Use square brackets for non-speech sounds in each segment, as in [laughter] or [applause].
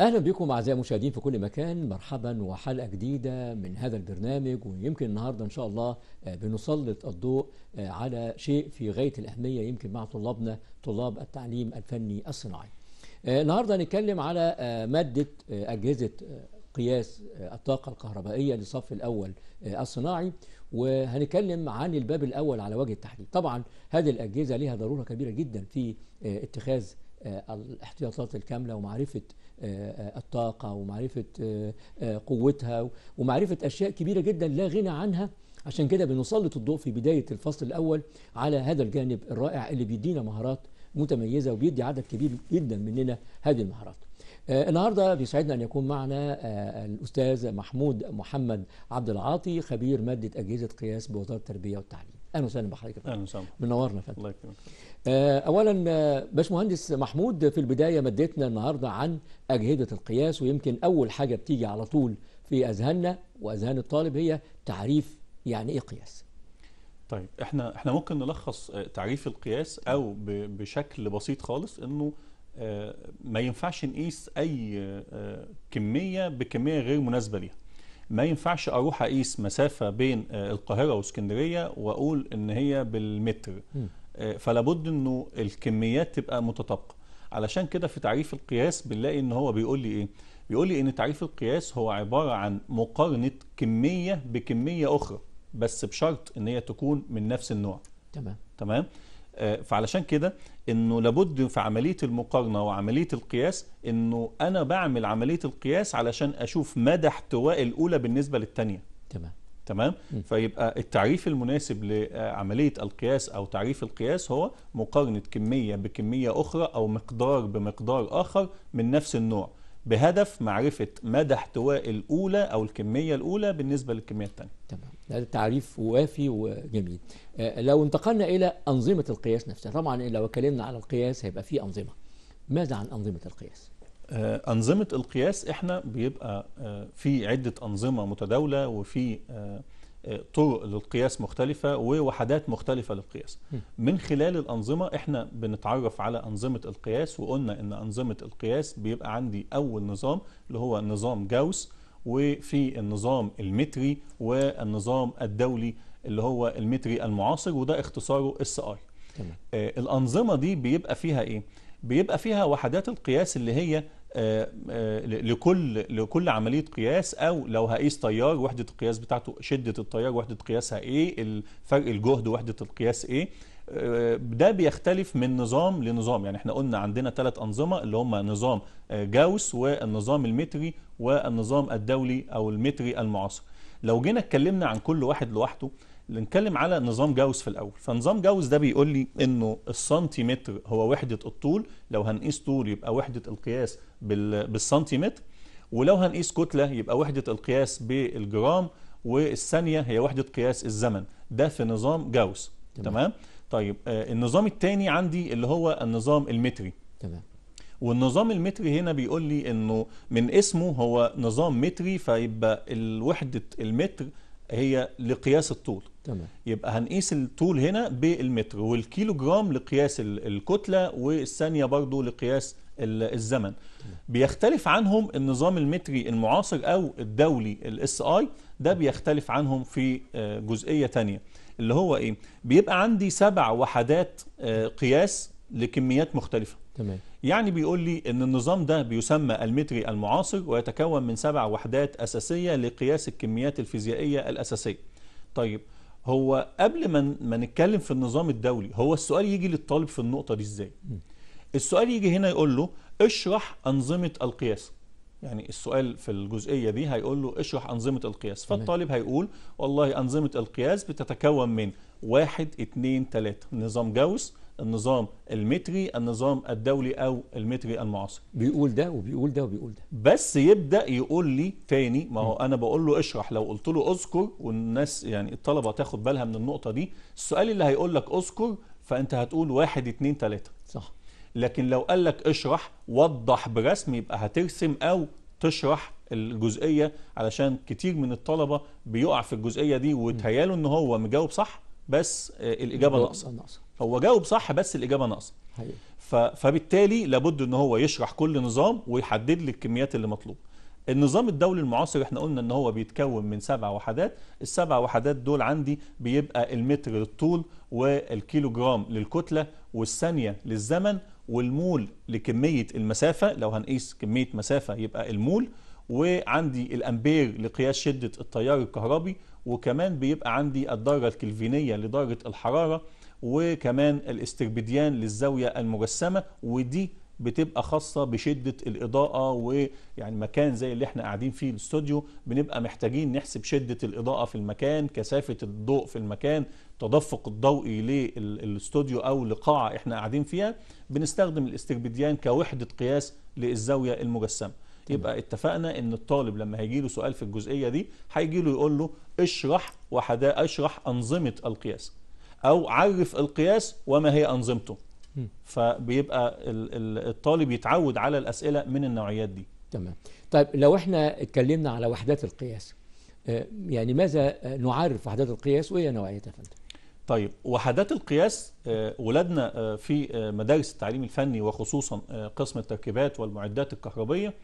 اهلا بكم اعزائي المشاهدين في كل مكان مرحبا وحلقه جديده من هذا البرنامج ويمكن النهارده ان شاء الله آه، بنسلط الضوء آه، على شيء في غايه الاهميه يمكن مع طلابنا طلاب التعليم الفني الصناعي. آه، النهارده هنتكلم على ماده اجهزه قياس الطاقه الكهربائيه للصف الاول الصناعي وهنتكلم عن الباب الاول على وجه التحديد. طبعا هذه الاجهزه لها ضروره كبيره جدا في اتخاذ الاحتياطات الكامله ومعرفه آه، آه، الطاقة ومعرفة آه، قوتها ومعرفة أشياء كبيرة جدا لا غنى عنها عشان كده بنسلط الضوء في بداية الفصل الأول على هذا الجانب الرائع اللي بيدينا مهارات متميزة وبيدي عدد كبير جدا مننا هذه المهارات النهارده بيسعدنا ان يكون معنا الاستاذ محمود محمد عبد العاطي خبير ماده اجهزه قياس بوزاره التربيه والتعليم اهلا وسهلا بحضرتك اهلا وسهلا منورنا فندم الله يكرمك آه، اولا آه، باشمهندس محمود في البدايه مدتنا النهارده عن اجهزه القياس ويمكن اول حاجه بتيجي على طول في اذهاننا واذهان الطالب هي تعريف يعني ايه قياس طيب احنا احنا ممكن نلخص آه، تعريف القياس او بشكل بسيط خالص انه ما ينفعش نقيس اي كميه بكميه غير مناسبه ليها ما ينفعش اروح اقيس مسافه بين القاهره واسكندريه واقول ان هي بالمتر م. فلا بد انه الكميات تبقى متطابقه علشان كده في تعريف القياس بنلاقي ان هو بيقول لي ايه بيقول لي ان تعريف القياس هو عباره عن مقارنه كميه بكميه اخرى بس بشرط ان هي تكون من نفس النوع تمام تمام آه، فعلشان كده انه لابد في عمليه المقارنه وعمليه القياس انه انا بعمل عمليه القياس علشان اشوف مدى احتواء الاولى بالنسبه للثانيه تمام تمام فيبقى التعريف المناسب لعمليه القياس او تعريف القياس هو مقارنه كميه بكميه اخرى او مقدار بمقدار اخر من نفس النوع بهدف معرفه مدى احتواء الاولى او الكميه الاولى بالنسبه للكميه الثانيه تمام هذا تعريف وافي وجميل آه، لو انتقلنا الى انظمه القياس نفسها طبعا لو اتكلمنا على القياس هيبقى في انظمه ماذا عن انظمه القياس آه، أنظمة القياس إحنا بيبقى آه، في عدة أنظمة متداولة وفي آه، طرق للقياس مختلفة ووحدات مختلفة للقياس من خلال الأنظمة إحنا بنتعرف على أنظمة القياس وقلنا إن أنظمة القياس بيبقى عندي أول نظام اللي هو نظام جاوس وفي النظام المتري والنظام الدولي اللي هو المتري المعاصر وده اختصاره اس اي الأنظمة دي بيبقى فيها إيه؟ بيبقى فيها وحدات القياس اللي هي آه، آه، لكل لكل عمليه قياس او لو هقيس تيار وحده القياس بتاعته شده التيار وحده قياسها ايه فرق الجهد وحده القياس ايه آه، ده بيختلف من نظام لنظام يعني احنا قلنا عندنا ثلاث انظمه اللي هم نظام جاوس والنظام المتري والنظام الدولي او المتري المعاصر لو جينا اتكلمنا عن كل واحد لوحده نتكلم على نظام جاوس في الاول فنظام جاوس ده بيقول لي انه السنتيمتر هو وحده الطول لو هنقيس طول يبقى وحده القياس بالسنتيمتر ولو هنقيس كتله يبقى وحده القياس بالجرام والثانيه هي وحده قياس الزمن ده في نظام جاوس تمام, تمام؟ طيب آه النظام الثاني عندي اللي هو النظام المتري تمام والنظام المتري هنا بيقول لي انه من اسمه هو نظام متري فيبقى الوحده المتر هي لقياس الطول تمام يبقى هنقيس الطول هنا بالمتر والكيلو جرام لقياس الكتله والثانيه برضو لقياس الزمن بيختلف عنهم النظام المتري المعاصر او الدولي الاس اي ده بيختلف عنهم في آه، جزئيه تانية اللي هو ايه بيبقى عندي سبع وحدات آه، قياس لكميات مختلفه تمام يعني بيقول لي ان النظام ده بيسمى المتري المعاصر ويتكون من سبع وحدات اساسيه لقياس الكميات الفيزيائيه الاساسيه طيب هو قبل ما ما نتكلم في النظام الدولي هو السؤال يجي للطالب في النقطه دي ازاي السؤال يجي هنا يقول له اشرح انظمه القياس يعني السؤال في الجزئية دي هيقول له اشرح أنظمة القياس فالطالب هيقول والله أنظمة القياس بتتكون من واحد اثنين ثلاثه، نظام جاوس النظام المتري النظام الدولي أو المتري المعاصر بيقول ده وبيقول ده وبيقول ده بس يبدأ يقول لي تاني ما هو أنا بقول له اشرح لو قلت له اذكر والناس يعني الطلبة تاخد بالها من النقطة دي السؤال اللي هيقول لك اذكر فأنت هتقول واحد اتنين تلاتة صح لكن لو قال لك اشرح وضح برسم يبقى هترسم أو تشرح الجزئية علشان كتير من الطلبة بيقع في الجزئية دي وتهياله ان هو مجاوب صح بس آه، الإجابة ناقصة هو جاوب صح بس الاجابه ناقصه فبالتالي لابد ان هو يشرح كل نظام ويحدد لي الكميات اللي مطلوبه النظام الدولي المعاصر احنا قلنا ان هو بيتكون من سبع وحدات السبع وحدات دول عندي بيبقى المتر للطول والكيلو جرام للكتله والثانيه للزمن والمول لكميه المسافه لو هنقيس كميه مسافه يبقى المول وعندي الامبير لقياس شده التيار الكهربي وكمان بيبقى عندي الدرجه الكلفينيه لدرجه الحراره وكمان الاستكبديان للزاوية المجسمة ودي بتبقى خاصة بشدة الإضاءة ويعني مكان زي اللي احنا قاعدين فيه الاستوديو بنبقى محتاجين نحسب شدة الإضاءة في المكان كثافة الضوء في المكان تدفق الضوئي للاستوديو أو لقاعة احنا قاعدين فيها بنستخدم الاستكبديان كوحدة قياس للزاوية المجسمة يبقى اتفقنا ان الطالب لما هيجي له سؤال في الجزئيه دي هيجي له يقول له اشرح وحدا اشرح انظمه القياس أو عرف القياس وما هي أنظمته فبيبقى الطالب يتعود على الأسئلة من النوعيات دي تمام طيب لو احنا اتكلمنا على وحدات القياس آه، يعني ماذا آه، نعرف وحدات القياس وهي نوعيتها يا فندم طيب وحدات القياس آه، ولدنا في مدارس التعليم الفني وخصوصا قسم التركيبات والمعدات الكهربية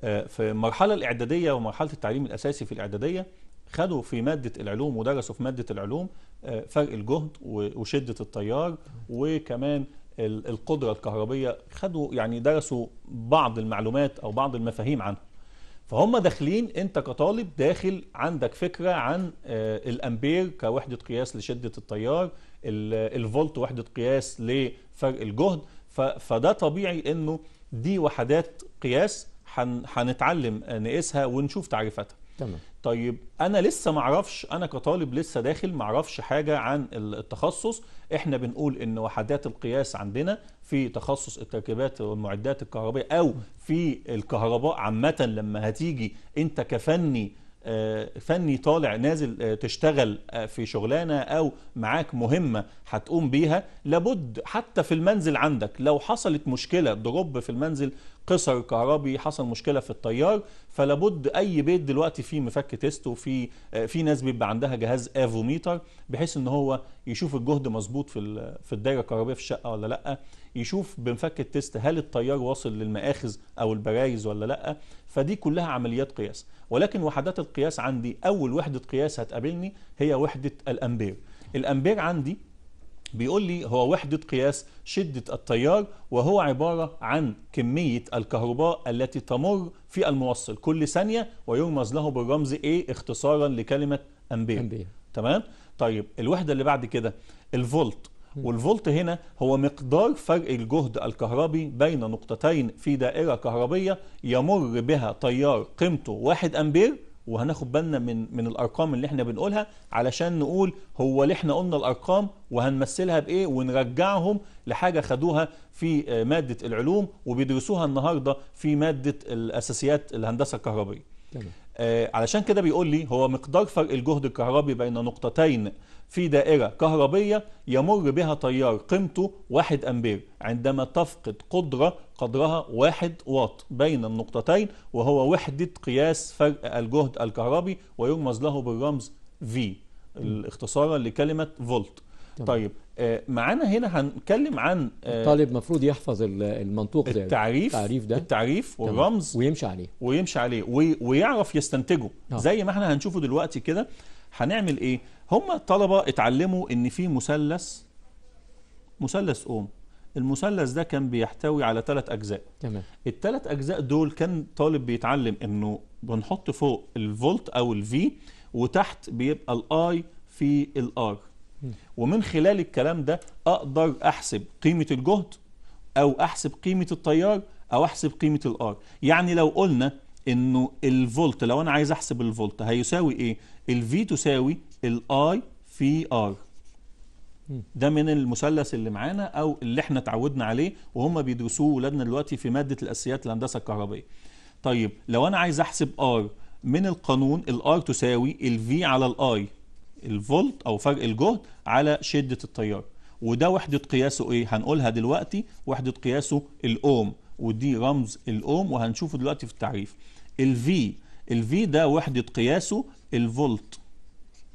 في المرحلة الإعدادية ومرحلة التعليم الأساسي في الإعدادية خدوا في مادة العلوم ودرسوا في مادة العلوم آه، فرق الجهد وشده التيار وكمان القدره الكهربيه خدوا يعني درسوا بعض المعلومات او بعض المفاهيم عنها فهم داخلين انت كطالب داخل عندك فكره عن آه، الامبير كوحده قياس لشده التيار الفولت وحده قياس لفرق الجهد فده طبيعي انه دي وحدات قياس هنتعلم نقيسها ونشوف تعريفاتها تمام طيب انا لسه ما اعرفش انا كطالب لسه داخل ما اعرفش حاجه عن التخصص احنا بنقول ان وحدات القياس عندنا في تخصص التركيبات والمعدات الكهربائيه او في الكهرباء عامه لما هتيجي انت كفني آه، فني طالع نازل آه، تشتغل آه، في شغلانة أو معاك مهمة هتقوم بيها لابد حتى في المنزل عندك لو حصلت مشكلة ضرب في المنزل قصر كهربي حصل مشكله في التيار فلابد اي بيت دلوقتي فيه مفك تيست وفي في ناس بيبقى عندها جهاز افوميتر بحيث ان هو يشوف الجهد مظبوط في في الدايره الكهربائيه في الشقه ولا لا يشوف بنفك التست هل التيار واصل للمآخذ أو البرايز ولا لأ فدي كلها عمليات قياس ولكن وحدات القياس عندي أول وحدة قياس هتقابلني هي وحدة الأمبير الأمبير عندي بيقول لي هو وحدة قياس شدة التيار وهو عبارة عن كمية الكهرباء التي تمر في الموصل كل ثانية ويرمز له بالرمز A اختصارا لكلمة أمبير, أمبير. تمام؟ طيب الوحدة اللي بعد كده الفولت والفولت هنا هو مقدار فرق الجهد الكهربي بين نقطتين في دائرة كهربية يمر بها تيار قيمته 1 أمبير وهناخد بالنا من من الارقام اللي احنا بنقولها علشان نقول هو اللي احنا قلنا الارقام وهنمثلها بايه ونرجعهم لحاجه خدوها في آه، ماده العلوم وبيدرسوها النهارده في ماده الاساسيات الهندسه الكهربيه. تمام. آه علشان كده بيقول لي هو مقدار فرق الجهد الكهربي بين نقطتين في دائرة كهربية يمر بها تيار قيمته 1 أمبير عندما تفقد قدرة قدرها 1 واط بين النقطتين وهو وحدة قياس فرق الجهد الكهربي ويرمز له بالرمز V الاختصارة لكلمة فولت طبعا. طيب آه، معانا هنا هنتكلم عن آه، الطالب المفروض يحفظ المنطوق ده التعريف التعريف ده التعريف والرمز طبعا. ويمشي عليه ويمشي عليه ويعرف يستنتجه نعم. زي ما احنا هنشوفه دلوقتي كده هنعمل ايه هم الطلبة اتعلموا ان في مثلث مثلث اوم المثلث ده كان بيحتوي على ثلاث اجزاء تمام الثلاث اجزاء دول كان طالب بيتعلم انه بنحط فوق الفولت او الفي وتحت بيبقى الاي في الار ومن خلال الكلام ده اقدر احسب قيمه الجهد او احسب قيمه التيار او احسب قيمه الار يعني لو قلنا انه الفولت لو انا عايز احسب الفولت هيساوي ايه الفي تساوي الاي في ار ده من المثلث اللي معانا او اللي احنا اتعودنا عليه وهم بيدرسوه ولادنا دلوقتي في ماده الاساسيات الهندسه الكهربائيه طيب لو انا عايز احسب ار من القانون الار تساوي الفي على الاي الفولت او فرق الجهد على شده التيار وده وحده قياسه ايه هنقولها دلوقتي وحده قياسه الاوم ودي رمز الاوم وهنشوفه دلوقتي في التعريف الفي الفي ده وحده قياسه الفولت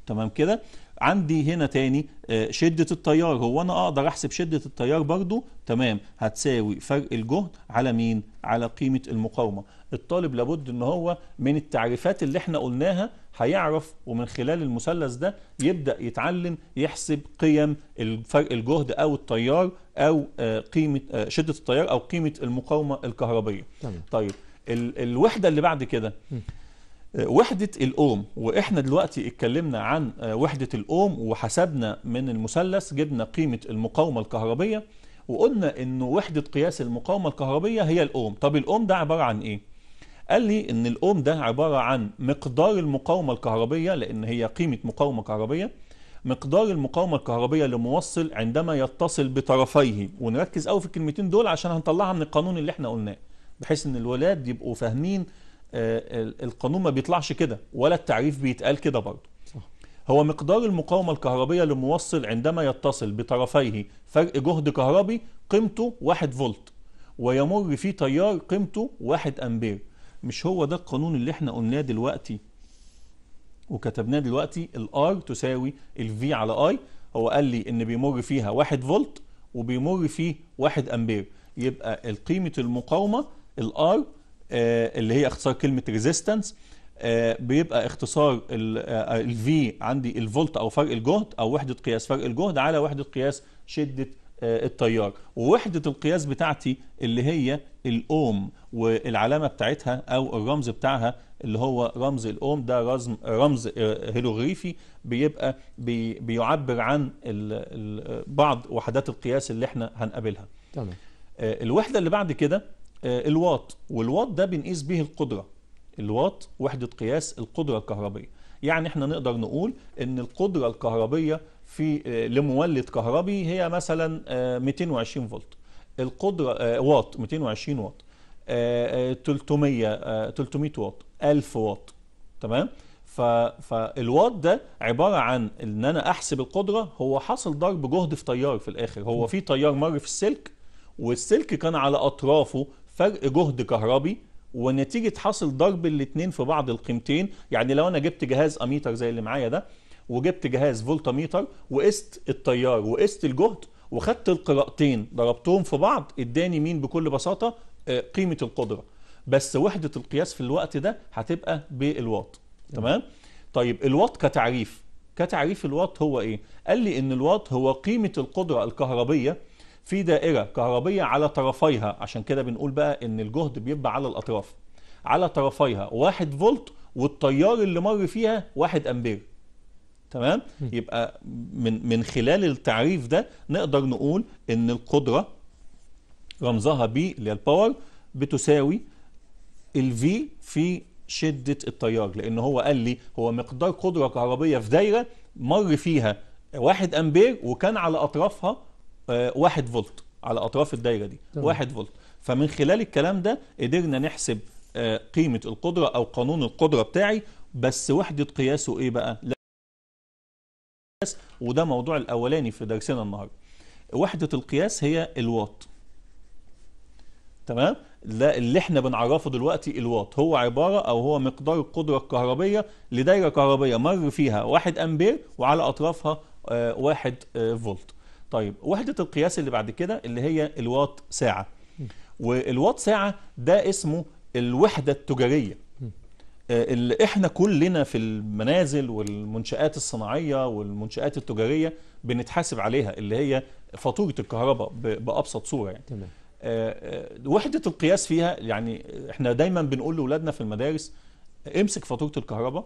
تمام كده عندي هنا تاني آه، شدة التيار هو أنا أقدر أحسب شدة التيار برضو تمام هتساوي فرق الجهد على مين؟ على قيمة المقاومة الطالب لابد أن هو من التعريفات اللي احنا قلناها هيعرف ومن خلال المثلث ده يبدأ يتعلم يحسب قيم فرق الجهد أو التيار أو آه، قيمة آه، شدة التيار أو قيمة المقاومة الكهربية تمام. طيب الوحدة اللي بعد كده وحدة الأوم وإحنا دلوقتي اتكلمنا عن وحدة الأوم وحسبنا من المثلث جبنا قيمة المقاومة الكهربية وقلنا إنه وحدة قياس المقاومة الكهربية هي الأوم طب الأوم ده عبارة عن إيه؟ قال لي إن الأوم ده عبارة عن مقدار المقاومة الكهربية لأن هي قيمة مقاومة كهربية مقدار المقاومة الكهربية لموصل عندما يتصل بطرفيه ونركز قوي في الكلمتين دول عشان هنطلعها من القانون اللي احنا قلناه بحيث ان الولاد يبقوا فاهمين آه، القانون ما بيطلعش كده ولا التعريف بيتقال كده برضه هو مقدار المقاومة الكهربية للموصل عندما يتصل بطرفيه فرق جهد كهربي قيمته 1 فولت ويمر فيه تيار قيمته 1 أمبير مش هو ده القانون اللي احنا قلناه دلوقتي وكتبناه دلوقتي الار تساوي الفي على اي هو قال لي ان بيمر فيها 1 فولت وبيمر فيه 1 امبير يبقى قيمه المقاومه الار آه، اللي هي اختصار كلمه ريزيستنس آه، بيبقى اختصار الفي آه، عندي الفولت او فرق الجهد او وحده قياس فرق الجهد على وحده قياس شده التيار ووحده القياس بتاعتي اللي هي الاوم والعلامه بتاعتها او الرمز بتاعها اللي هو رمز الاوم ده رزم رمز هيلوغريفي بيبقى بي بيعبر عن بعض وحدات القياس اللي احنا هنقابلها تمام الوحده اللي بعد كده آه، الواط والواط ده بنقيس به القدرة الواط وحدة قياس القدرة الكهربية يعني احنا نقدر نقول ان القدرة الكهربية في آه، لمولد كهربي هي مثلا 220 آه، فولت القدرة واط 220 واط 300 300 واط 1000 واط تمام فالواط ده عبارة عن ان انا احسب القدرة هو حصل ضرب جهد في تيار في الاخر هو في تيار مر في السلك والسلك كان على اطرافه فرق جهد كهربي ونتيجه حاصل ضرب الاثنين في بعض القيمتين يعني لو انا جبت جهاز اميتر زي اللي معايا ده وجبت جهاز فولتاميتر وقست التيار وقست الجهد وخدت القراءتين ضربتهم في بعض اداني مين بكل بساطه آه، قيمه القدره بس وحده القياس في الوقت ده هتبقى بالواط تمام طيب الواط كتعريف كتعريف الواط هو ايه قال لي ان الواط هو قيمه القدره الكهربيه في دائرة كهربية على طرفيها عشان كده بنقول بقى ان الجهد بيبقى على الاطراف على طرفيها واحد فولت والتيار اللي مر فيها واحد امبير تمام يبقى من من خلال التعريف ده نقدر نقول ان القدره رمزها بي اللي هي الباور بتساوي الفي في شده التيار لان هو قال لي هو مقدار قدره كهربيه في دايره مر فيها واحد امبير وكان على اطرافها 1 آه، فولت على اطراف الدايره دي 1 فولت فمن خلال الكلام ده قدرنا نحسب آه، قيمه القدره او قانون القدره بتاعي بس وحده قياسه ايه بقى وده موضوع الاولاني في درسنا النهارده وحده القياس هي الواط تمام ده اللي احنا بنعرفه دلوقتي الواط هو عبارة او هو مقدار القدرة الكهربية لدايرة كهربية مر فيها واحد امبير وعلى اطرافها آه، واحد فولت طيب وحدة القياس اللي بعد كده اللي هي الواط ساعة والواط ساعة ده اسمه الوحدة التجارية آه، اللي احنا كلنا في المنازل والمنشآت الصناعية والمنشآت التجارية بنتحاسب عليها اللي هي فاتورة الكهرباء بأبسط صورة يعني تمام. آه، آه، وحدة القياس فيها يعني احنا دايما بنقول لأولادنا في المدارس امسك فاتورة الكهرباء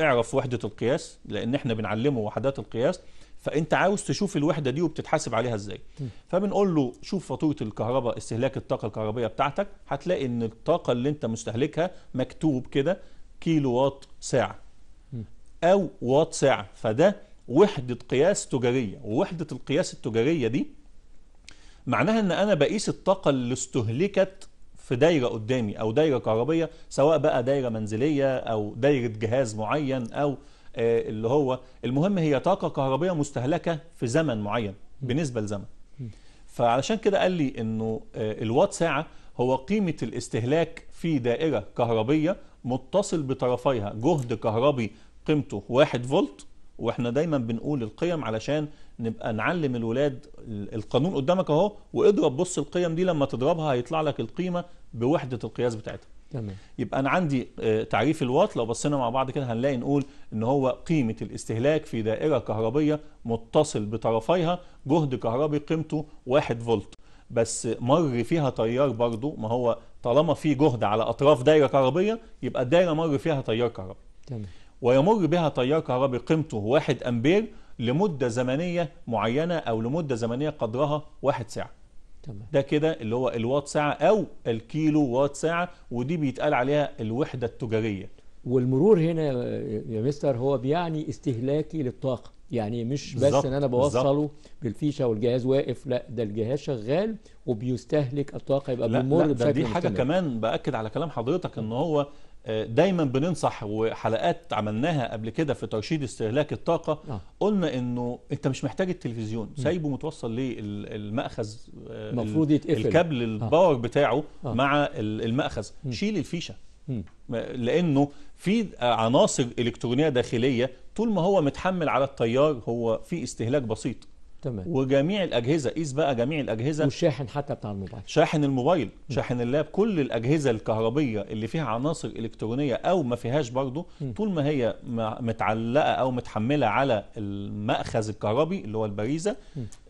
اعرف وحدة القياس لأن احنا بنعلمه وحدات القياس فانت عاوز تشوف الوحده دي وبتتحاسب عليها ازاي فبنقول له شوف فاتوره الكهرباء استهلاك الطاقه الكهربائيه بتاعتك هتلاقي ان الطاقه اللي انت مستهلكها مكتوب كده كيلو وات ساعه او وات ساعه فده وحده قياس تجاريه ووحده القياس التجاريه دي معناها ان انا بقيس الطاقه اللي استهلكت في دايره قدامي او دايره كهربيه سواء بقى دايره منزليه او دايره جهاز معين او آه، اللي هو المهم هي طاقة كهربية مستهلكة في زمن معين بنسبة لزمن فعلشان كده قال لي انه آه، الوات ساعة هو قيمة الاستهلاك في دائرة كهربية متصل بطرفيها جهد كهربي قيمته 1 فولت واحنا دايما بنقول القيم علشان نبقى نعلم الولاد القانون قدامك اهو واضرب بص القيم دي لما تضربها هيطلع لك القيمة بوحدة القياس بتاعتها تمام. يبقى أنا عندي آه، تعريف الواط لو بصينا مع بعض كده هنلاقي نقول إن هو قيمة الاستهلاك في دائرة كهربية متصل بطرفيها جهد كهربي قيمته 1 فولت بس مر فيها تيار برضه ما هو طالما في جهد على أطراف دائرة كهربية يبقى الدائرة مر فيها تيار كهربي تمام. ويمر بها تيار كهربي قيمته 1 أمبير لمدة زمنية معينة أو لمدة زمنية قدرها 1 ساعة تمام. ده كده اللي هو الوات ساعة أو الكيلو وات ساعة ودي بيتقال عليها الوحدة التجارية والمرور هنا يا مستر هو بيعني استهلاكي للطاقة يعني مش بس ان انا بوصله بالزبط. بالفيشه والجهاز واقف لا ده الجهاز شغال وبيستهلك الطاقه يبقى بيمر بشكل لا دي حاجه مستمر. كمان باكد على كلام حضرتك ان هو دايما بننصح وحلقات عملناها قبل كده في ترشيد استهلاك الطاقه آه. قلنا انه انت مش محتاج التلفزيون سايبه متوصل للمأخذ آه، المفروض يتقفل الكابل آه. الباور آه. بتاعه آه. مع المأخذ شيل الفيشه م. لانه في عناصر الكترونيه داخليه طول ما هو متحمل على التيار هو في استهلاك بسيط تمام وجميع الاجهزه قيس بقى جميع الاجهزه والشاحن حتى بتاع الموبايل شاحن الموبايل م. شاحن اللاب كل الاجهزه الكهربيه اللي فيها عناصر الكترونيه او ما فيهاش برضه طول ما هي متعلقه او متحمله على المأخذ الكهربي اللي هو البريزه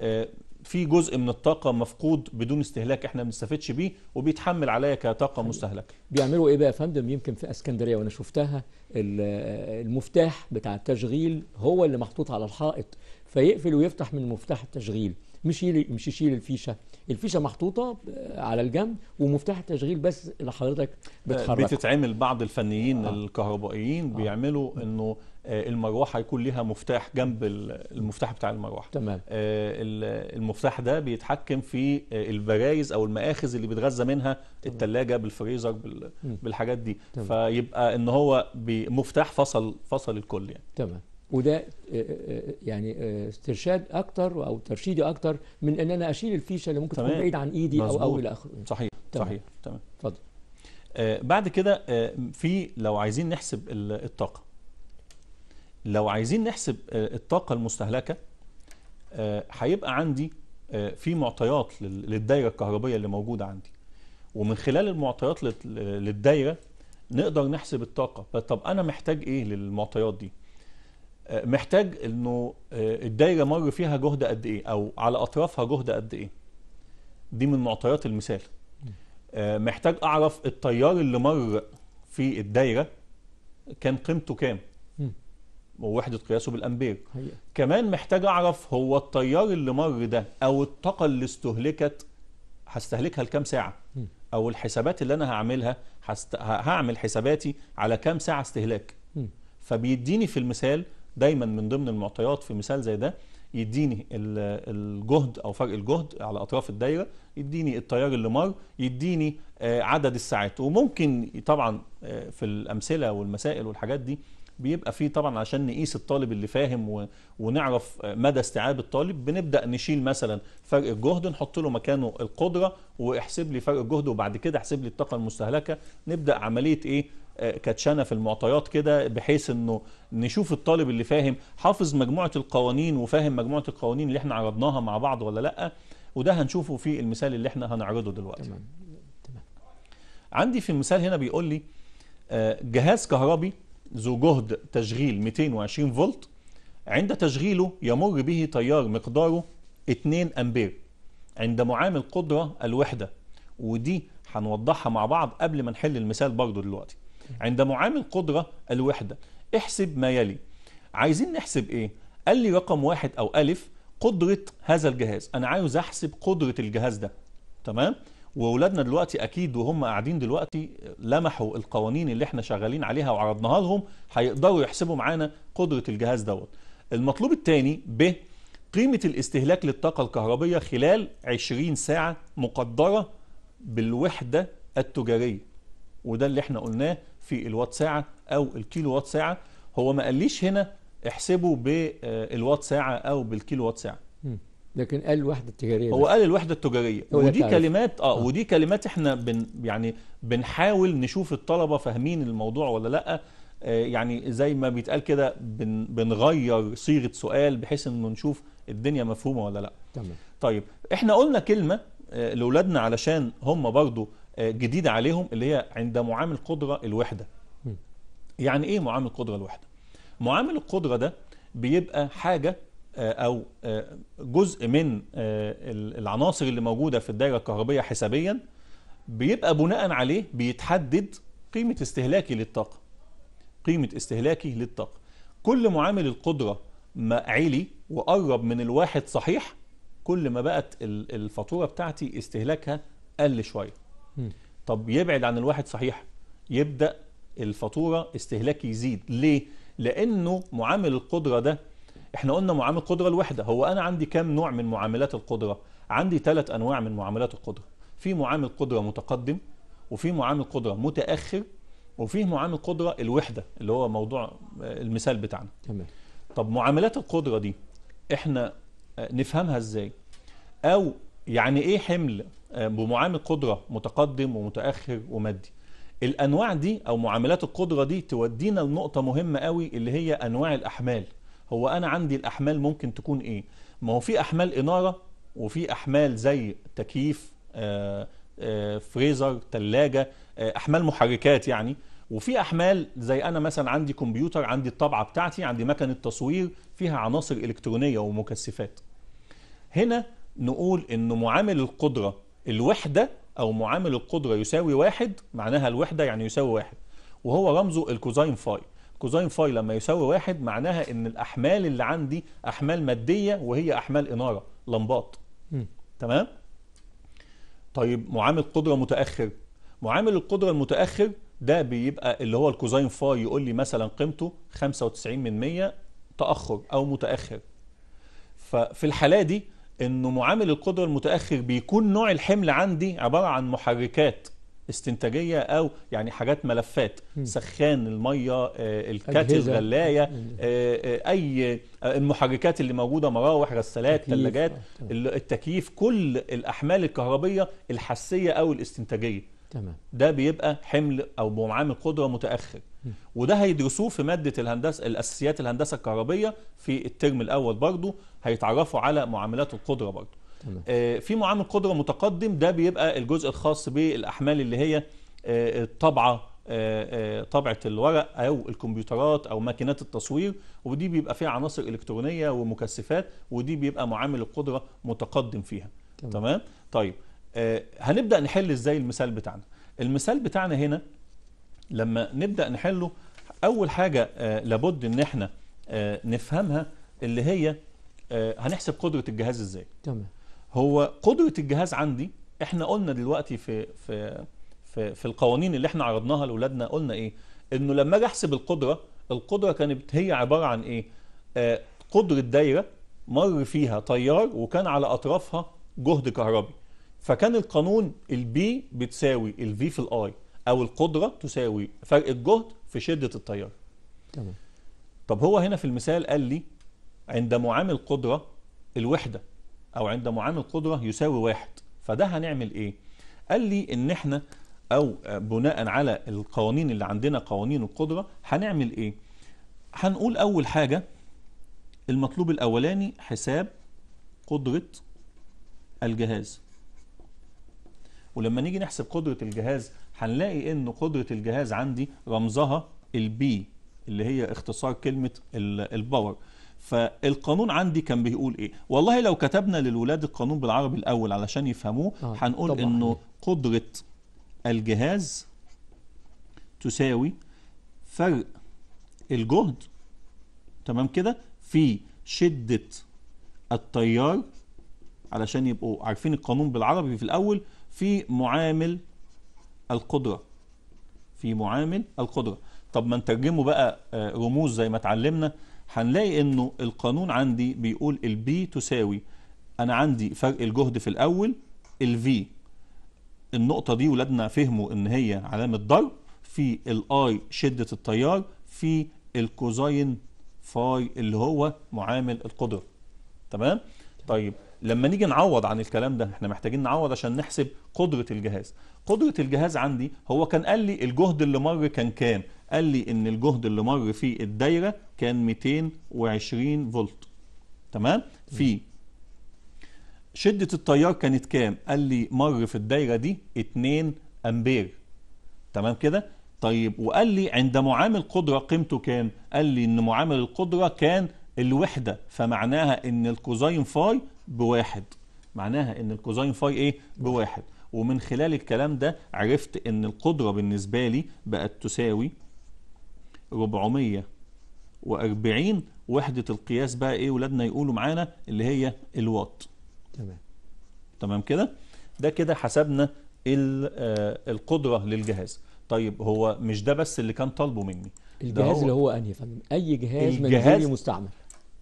آه، في جزء من الطاقه مفقود بدون استهلاك احنا ما بنستفدش بيه وبيتحمل عليا كطاقه مستهلكه بيعملوا ايه بقى يا فندم يمكن في اسكندريه وانا شفتها المفتاح بتاع التشغيل هو اللي محطوط على الحائط فيقفل ويفتح من مفتاح التشغيل مش يلي مش يشيل الفيشه الفيشه محطوطه آه، على الجنب ومفتاح التشغيل بس اللي حضرتك آه، بتحركه بتتعمل بعض الفنيين آه. الكهربائيين آه. بيعملوا انه آه، المروحه يكون ليها مفتاح جنب المفتاح بتاع المروحه تمام المفتاح ده بيتحكم في البرايز او المآخذ اللي بيتغذى منها الثلاجه بالفريزر بالحاجات دي تمام. فيبقى ان هو مفتاح فصل فصل الكل يعني تمام وده آه، آه، آه، يعني استرشاد اكتر او ترشيدي اكتر من ان انا اشيل الفيشه اللي ممكن تكون بعيد عن ايدي مزبوط. او او الى اخره صحيح تمام. صحيح تمام اتفضل بعد كده في لو عايزين نحسب الطاقه لو عايزين نحسب الطاقه المستهلكه هيبقى عندي في معطيات للدايره الكهربائيه اللي موجوده عندي ومن خلال المعطيات للدايره نقدر نحسب الطاقه طب انا محتاج ايه للمعطيات دي آه، محتاج انه آه، الدايره مر فيها جهد قد ايه او على اطرافها جهد قد ايه دي من معطيات المثال آه، محتاج اعرف التيار اللي مر في الدايره كان قيمته كام ووحده قياسه بالامبير هي. كمان محتاج اعرف هو التيار اللي مر ده او الطاقه اللي استهلكت هستهلكها لكام ساعه او الحسابات اللي انا هعملها هست... هعمل حساباتي على كام ساعه استهلاك فبيديني في المثال دايما من ضمن المعطيات في مثال زي ده يديني الجهد او فرق الجهد على اطراف الدايره يديني التيار اللي مر يديني آه، عدد الساعات وممكن طبعا آه، في الامثله والمسائل والحاجات دي بيبقى فيه طبعا عشان نقيس الطالب اللي فاهم ونعرف مدى استيعاب الطالب بنبدا نشيل مثلا فرق الجهد نحط له مكانه القدره واحسب لي فرق الجهد وبعد كده احسب لي الطاقه المستهلكه نبدا عمليه ايه آه، كاتشانه في المعطيات كده بحيث انه نشوف الطالب اللي فاهم حافظ مجموعه القوانين وفاهم مجموعه القوانين اللي احنا عرضناها مع بعض ولا لا وده هنشوفه في المثال اللي احنا هنعرضه دلوقتي تمام. تمام. عندي في المثال هنا بيقول لي آه، جهاز كهربي ذو جهد تشغيل 220 فولت عند تشغيله يمر به تيار مقداره 2 أمبير عند معامل قدرة الوحدة ودي هنوضحها مع بعض قبل ما نحل المثال برضه دلوقتي عند معامل قدرة الوحدة احسب ما يلي عايزين نحسب ايه قال لي رقم واحد او ألف قدرة هذا الجهاز أنا عايز أحسب قدرة الجهاز ده تمام واولادنا دلوقتي اكيد وهم قاعدين دلوقتي لمحوا القوانين اللي احنا شغالين عليها وعرضناها لهم هيقدروا يحسبوا معانا قدره الجهاز دوت. المطلوب الثاني ب قيمه الاستهلاك للطاقه الكهربيه خلال 20 ساعه مقدره بالوحده التجاريه وده اللي احنا قلناه في الوات ساعه او الكيلو وات ساعه هو ما قاليش هنا احسبه بالوات ساعه او بالكيلو وات ساعه لكن قال الوحده التجاريه هو قال الوحده التجاريه ودي تعرف. كلمات آه،, اه ودي كلمات احنا بن يعني بنحاول نشوف الطلبه فاهمين الموضوع ولا لا آه يعني زي ما بيتقال كده بن بنغير صيغه سؤال بحيث انه نشوف الدنيا مفهومه ولا لا تمام طيب احنا قلنا كلمه آه لاولادنا علشان هم برضو آه جديده عليهم اللي هي عند معامل قدره الوحده م. يعني ايه معامل قدره الوحده معامل القدره ده بيبقى حاجه آه، او آه، جزء من آه، العناصر اللي موجوده في الدايره الكهربيه حسابيا بيبقى بناء عليه بيتحدد قيمه استهلاكي للطاقه قيمه استهلاكي للطاقه كل معامل القدره ما علي وقرب من الواحد صحيح كل ما بقت الفاتوره بتاعتي استهلاكها قل شويه طب يبعد عن الواحد صحيح يبدا الفاتوره استهلاكي يزيد ليه لانه معامل القدره ده احنا قلنا معامل قدرة الوحدة هو أنا عندي كام نوع من معاملات القدرة عندي ثلاث أنواع من معاملات القدرة في معامل قدرة متقدم وفي معامل قدرة متأخر وفيه معامل قدرة الوحدة اللي هو موضوع آه، المثال بتاعنا تمام طب معاملات القدرة دي احنا آه، نفهمها ازاي او يعني ايه حمل آه، بمعامل قدرة متقدم ومتأخر ومادي الانواع دي او معاملات القدرة دي تودينا لنقطة مهمة قوي اللي هي انواع الاحمال هو انا عندي الاحمال ممكن تكون ايه ما هو في احمال اناره وفي احمال زي تكييف آه، آه، فريزر ثلاجه آه، احمال محركات يعني وفي احمال زي انا مثلا عندي كمبيوتر عندي الطابعه بتاعتي عندي مكنه تصوير فيها عناصر الكترونيه ومكثفات هنا نقول ان معامل القدره الوحده او معامل القدره يساوي واحد معناها الوحده يعني يساوي واحد وهو رمزه الكوزاين فاي كوزين فاي لما يساوي واحد معناها ان الاحمال اللي عندي احمال ماديه وهي احمال اناره لمبات تمام طيب معامل قدره متاخر معامل القدره المتاخر ده بيبقى اللي هو الكوزين فاي يقول لي مثلا قيمته 95 من 100 تاخر او متاخر ففي الحاله دي انه معامل القدره المتاخر بيكون نوع الحمل عندي عباره عن محركات استنتاجيه او يعني حاجات ملفات سخان الميه آه، الكاتل الغلايه آه، آه، اي المحركات اللي موجوده مراوح غسالات ثلاجات التكييف كل الاحمال الكهربيه الحسيه او الاستنتاجيه تمام ده بيبقى حمل او معامل قدره متاخر وده هيدرسوه في مادة الهندسة الأساسيات الهندسة الكهربية في الترم الأول برضو هيتعرفوا على معاملات القدرة برضو آه، في معامل قدره متقدم ده بيبقى الجزء الخاص بالاحمال اللي هي آه، الطبعه آه، طبعه الورق او الكمبيوترات او ماكينات التصوير ودي بيبقى فيها عناصر الكترونيه ومكثفات ودي بيبقى معامل القدره متقدم فيها تمام, تمام؟ طيب هنبدا نحل ازاي المثال بتاعنا المثال بتاعنا هنا لما نبدا نحله اول حاجه لابد ان احنا نفهمها اللي هي هنحسب قدره الجهاز ازاي تمام هو قدره الجهاز عندي احنا قلنا دلوقتي في في في, في القوانين اللي احنا عرضناها لاولادنا قلنا ايه انه لما اجي احسب القدره القدره كانت هي عباره عن ايه آه قدره دايره مر فيها تيار وكان على اطرافها جهد كهربي فكان القانون البي بتساوي الفي في الاي او القدره تساوي فرق الجهد في شده التيار تمام طب هو هنا في المثال قال لي عند معامل قدره الوحده أو عند معامل قدرة يساوي واحد فده هنعمل إيه؟ قال لي إن إحنا أو بناء على القوانين اللي عندنا قوانين القدرة هنعمل إيه؟ هنقول أول حاجة المطلوب الأولاني حساب قدرة الجهاز ولما نيجي نحسب قدرة الجهاز هنلاقي ان قدرة الجهاز عندي رمزها البي اللي هي اختصار كلمة الباور فالقانون عندي كان بيقول ايه والله لو كتبنا للولاد القانون بالعربي الاول علشان يفهموه آه، هنقول آه. انه قدره الجهاز تساوي فرق الجهد تمام كده في شده التيار علشان يبقوا عارفين القانون بالعربي في الاول في معامل القدره في معامل القدره طب ما نترجمه بقى آه، رموز زي ما اتعلمنا هنلاقي انه القانون عندي بيقول البي تساوي انا عندي فرق الجهد في الاول الفي النقطة دي ولادنا فهموا ان هي علامة ضرب في الاي شدة التيار في الكوزين فاي اللي هو معامل القدرة تمام طيب لما نيجي نعوض عن الكلام ده احنا محتاجين نعوض عشان نحسب قدرة الجهاز قدرة الجهاز عندي هو كان قال لي الجهد اللي مر كان كام قال لي ان الجهد اللي مر فيه الدايره كان 220 فولت تمام في شده التيار كانت كام قال لي مر في الدايره دي 2 امبير تمام كده طيب وقال لي عند معامل قدره قيمته كام قال لي ان معامل القدره كان الوحده فمعناها ان الكوزين فاي بواحد معناها ان الكوزين فاي ايه بواحد ومن خلال الكلام ده عرفت ان القدره بالنسبه لي بقت تساوي 440 وحدة القياس بقى ايه ولادنا يقولوا معانا اللي هي الواط تمام تمام كده ده كده حسبنا آه، القدرة للجهاز طيب هو مش ده بس اللي كان طالبه مني الجهاز هو اللي هو انهي فندم اي جهاز منزلي مستعمل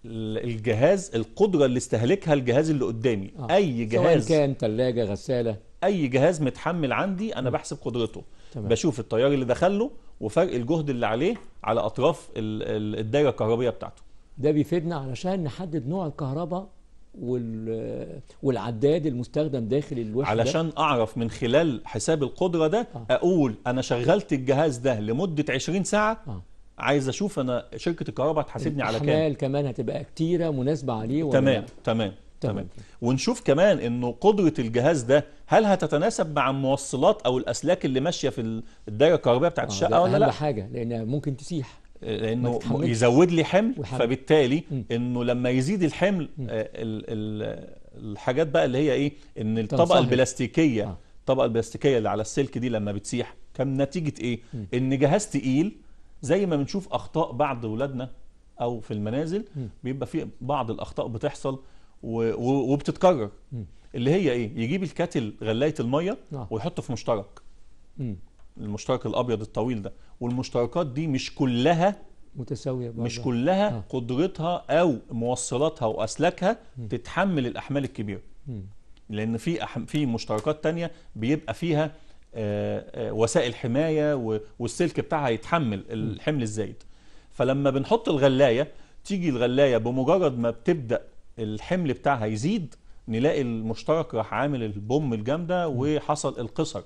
الجهاز القدره اللي استهلكها الجهاز اللي قدامي آه. اي جهاز سواء كان ثلاجه غساله اي جهاز متحمل عندي انا بحسب قدرته تمام. بشوف التيار اللي دخل له وفرق الجهد اللي عليه على اطراف الدايره الكهربيه بتاعته ده بيفيدنا علشان نحدد نوع الكهرباء وال... والعداد المستخدم داخل الوحده علشان ده. اعرف من خلال حساب القدره ده آه. اقول انا شغلت الجهاز ده لمده 20 ساعه آه. عايز اشوف انا شركه الكهرباء هتحاسبني على كام الاحمال كمان هتبقى كتيره مناسبه عليه تمام ولا تمام تمام تمام ونشوف كمان انه قدره الجهاز ده هل هتتناسب مع الموصلات او الاسلاك اللي ماشيه في الدايره الكهربائيه بتاعت آه، الشقه ولا لا حاجه لان ممكن تسيح لانه يزود لي حمل وحمل. فبالتالي م. انه لما يزيد الحمل آه، ال ال الحاجات بقى اللي هي ايه ان الطبقه صحيح. البلاستيكيه آه. الطبقه البلاستيكيه اللي على السلك دي لما بتسيح كان نتيجه ايه م. ان جهاز تقيل زي ما بنشوف اخطاء بعض ولادنا او في المنازل م. بيبقى في بعض الاخطاء بتحصل وبتتكرر اللي هي ايه يجيب الكاتل غلايه الميه نعم. ويحطه في مشترك المشترك الابيض الطويل ده والمشتركات دي مش كلها متساويه برضه. مش كلها آه. قدرتها او موصلاتها واسلاكها م. تتحمل الاحمال الكبيره م. لان في أح... في مشتركات تانية بيبقى فيها آآ آه، آآ آه، وسائل حمايه و... والسلك بتاعها يتحمل الحمل الزايد فلما بنحط الغلايه تيجي الغلايه بمجرد ما بتبدا الحمل بتاعها يزيد نلاقي المشترك راح عامل البوم الجامده وحصل القصر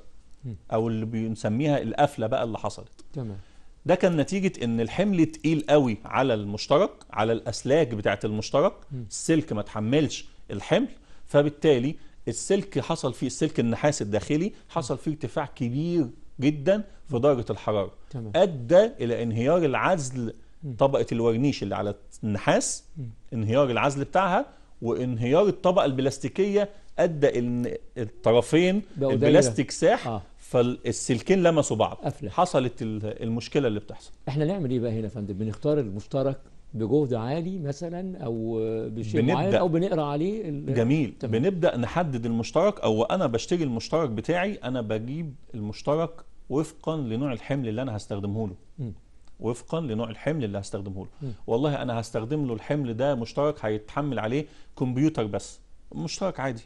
او اللي بنسميها القفله بقى اللي حصلت تمام ده كان نتيجه ان الحمل تقيل قوي على المشترك على الاسلاك بتاعه المشترك السلك ما تحملش الحمل فبالتالي السلك حصل فيه السلك النحاس الداخلي حصل فيه ارتفاع كبير جدا في درجه الحراره تمام. ادى الى انهيار العزل طبقه الورنيش اللي على النحاس انهيار العزل بتاعها وانهيار الطبقه البلاستيكيه ادى ان الطرفين البلاستيك ساح آه. فالسلكين لمسوا بعض أفلح. حصلت المشكله اللي بتحصل احنا نعمل ايه بقى هنا يا فندم بنختار المشترك بجهد عالي مثلا او بشيء بنبدأ معين او بنقرا عليه جميل تمام. بنبدا نحدد المشترك او انا بشتري المشترك بتاعي انا بجيب المشترك وفقا لنوع الحمل اللي انا هستخدمه له م. وفقا لنوع الحمل اللي هستخدمه له والله انا هستخدم له الحمل ده مشترك هيتحمل عليه كمبيوتر بس مشترك عادي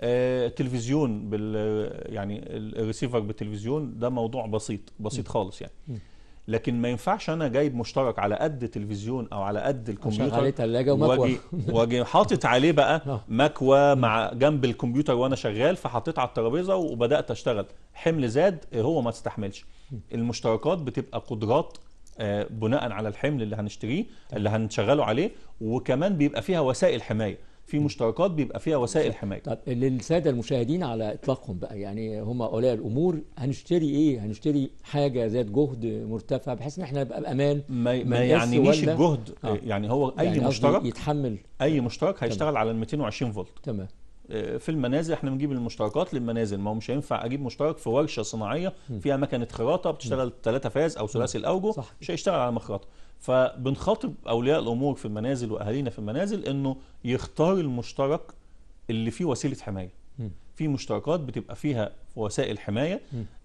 آه تلفزيون بال يعني الريسيفر بالتلفزيون ده موضوع بسيط بسيط م. خالص يعني م. لكن ما ينفعش انا جايب مشترك على قد تلفزيون او على قد الكمبيوتر عليه ثلاجه ومكوى واجي حاطط عليه بقى [laughs] آه. مكوى مع جنب الكمبيوتر وانا شغال فحطيت على الترابيزه وبدات اشتغل حمل زاد هو ما تستحملش المشتركات بتبقى قدرات آه، بناء على الحمل اللي هنشتريه اللي هنشغله عليه وكمان بيبقى فيها وسائل حمايه في مشتركات بيبقى فيها وسائل حمايه طب للساده المشاهدين على اطلاقهم بقى يعني هم اولياء الامور هنشتري ايه هنشتري حاجه ذات جهد مرتفع بحيث ان احنا نبقى بامان ما, ما يعنيش الجهد آه. يعني هو اي يعني مشترك يتحمل اي مشترك هيشتغل تمام. على ال 220 فولت تمام آه، في المنازل احنا بنجيب المشتركات للمنازل ما هو مش هينفع اجيب مشترك في ورشه صناعيه فيها مكنه خراطه بتشتغل ثلاثه فاز او ثلاثي الاوجه مش هيشتغل على مخرطه فبنخاطب اولياء الامور في المنازل واهالينا في المنازل انه يختار المشترك اللي فيه وسيله حمايه في مشتركات بتبقى فيها وسائل حمايه